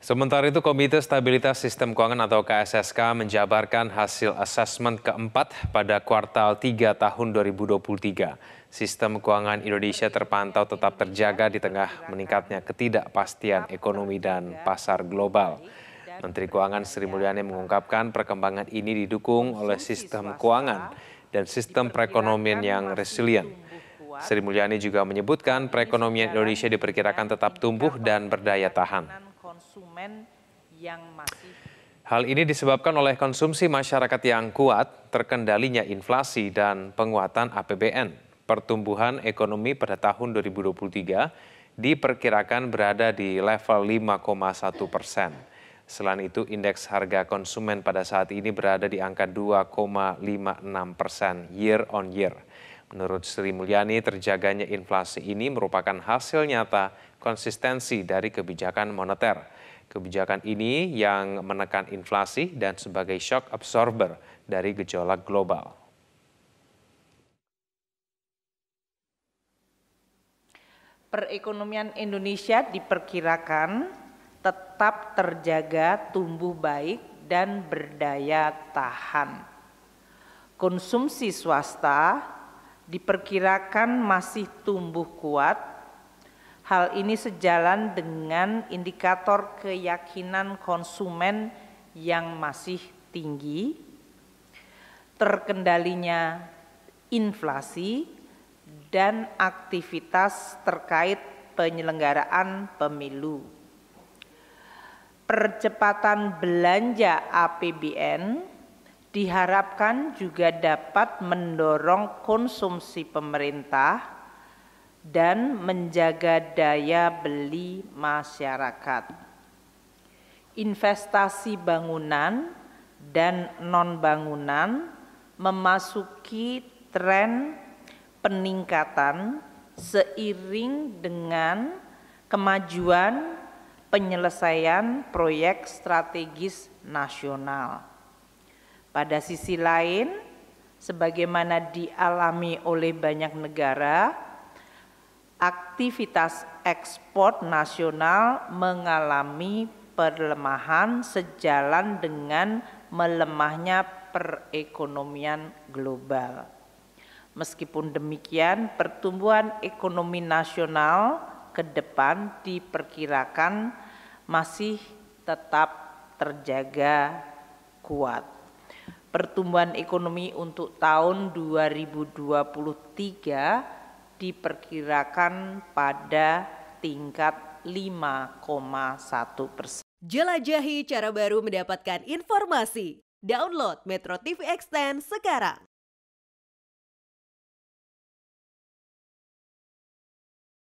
Sementara itu Komite Stabilitas Sistem Keuangan atau KSSK menjabarkan hasil asesmen keempat pada kuartal 3 tahun 2023. Sistem keuangan Indonesia terpantau tetap terjaga di tengah meningkatnya ketidakpastian ekonomi dan pasar global. Menteri Keuangan Sri Mulyani mengungkapkan perkembangan ini didukung oleh sistem keuangan dan sistem perekonomian yang resilient. Sri Mulyani juga menyebutkan perekonomian Indonesia diperkirakan tetap tumbuh dan berdaya tahan konsumen yang masih Hal ini disebabkan oleh konsumsi masyarakat yang kuat, terkendalinya inflasi dan penguatan APBN. Pertumbuhan ekonomi pada tahun 2023 diperkirakan berada di level 5,1 persen. Selain itu, indeks harga konsumen pada saat ini berada di angka 2,56 persen year on year. Menurut Sri Mulyani, terjaganya inflasi ini merupakan hasil nyata konsistensi dari kebijakan moneter. Kebijakan ini yang menekan inflasi dan sebagai shock absorber dari gejolak global. Perekonomian Indonesia diperkirakan tetap terjaga tumbuh baik dan berdaya tahan. Konsumsi swasta diperkirakan masih tumbuh kuat. Hal ini sejalan dengan indikator keyakinan konsumen yang masih tinggi, terkendalinya inflasi, dan aktivitas terkait penyelenggaraan pemilu. Percepatan belanja APBN diharapkan juga dapat mendorong konsumsi pemerintah dan menjaga daya beli masyarakat. Investasi bangunan dan non-bangunan memasuki tren peningkatan seiring dengan kemajuan penyelesaian proyek strategis nasional pada sisi lain, sebagaimana dialami oleh banyak negara, aktivitas ekspor nasional mengalami perlemahan sejalan dengan melemahnya perekonomian global. Meskipun demikian, pertumbuhan ekonomi nasional ke depan diperkirakan masih tetap terjaga kuat pertumbuhan ekonomi untuk tahun 2023 diperkirakan pada tingkat 5,1 persen. Jelajahi cara baru mendapatkan informasi. Download Metro TV Extend sekarang.